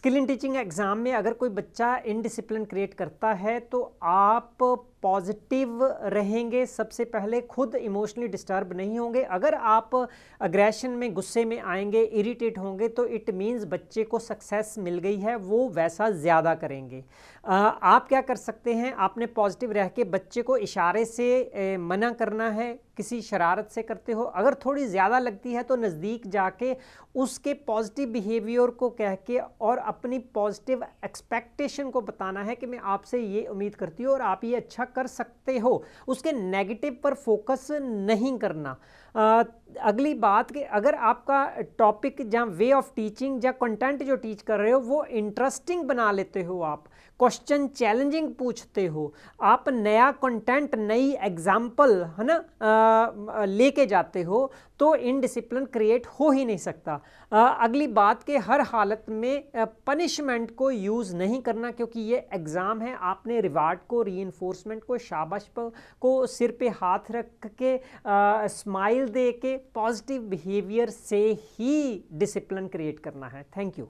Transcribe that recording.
skill in teaching exam में अगर कोई बच्चा इनडिसिप्लिन क्रिएट करता है तो आप पॉजिटिव रहेंगे सबसे पहले खुद इमोशनली डिस्टर्ब नहीं होंगे अगर आप अग्रेशन में गुस्से में आएंगे इरिटेट होंगे तो इट मीन्स बच्चे को सक्सेस मिल गई है वो वैसा ज़्यादा करेंगे आप क्या कर सकते हैं आपने पॉजिटिव रह के बच्चे को इशारे से मना करना है किसी शरारत से करते हो अगर थोड़ी ज़्यादा लगती है तो नज़दीक जाके उसके पॉजिटिव बिहेवियर को कह के और अपनी पॉजिटिव एक्सपेक्टेशन को बताना है कि मैं आपसे ये उम्मीद करती हूँ और आप ये अच्छा कर सकते हो उसके नेगेटिव पर फोकस नहीं करना आ, अगली बात कि अगर आपका टॉपिक या वे ऑफ टीचिंग या कंटेंट जो टीच कर रहे हो वो इंटरेस्टिंग बना लेते हो आप क्वेश्चन चैलेंजिंग पूछते हो आप नया कंटेंट नई एग्जाम्पल है ना लेके जाते हो तो इनडिसिप्लिन क्रिएट हो ही नहीं सकता आ, अगली बात के हर हालत में पनिशमेंट को यूज़ नहीं करना क्योंकि ये एग्ज़ाम है आपने रिवार्ड को री पेशेंट को शाबाश को सिर पे हाथ रख के स्माइल दे के पॉजिटिव बिहेवियर से ही डिसिप्लिन क्रिएट करना है थैंक यू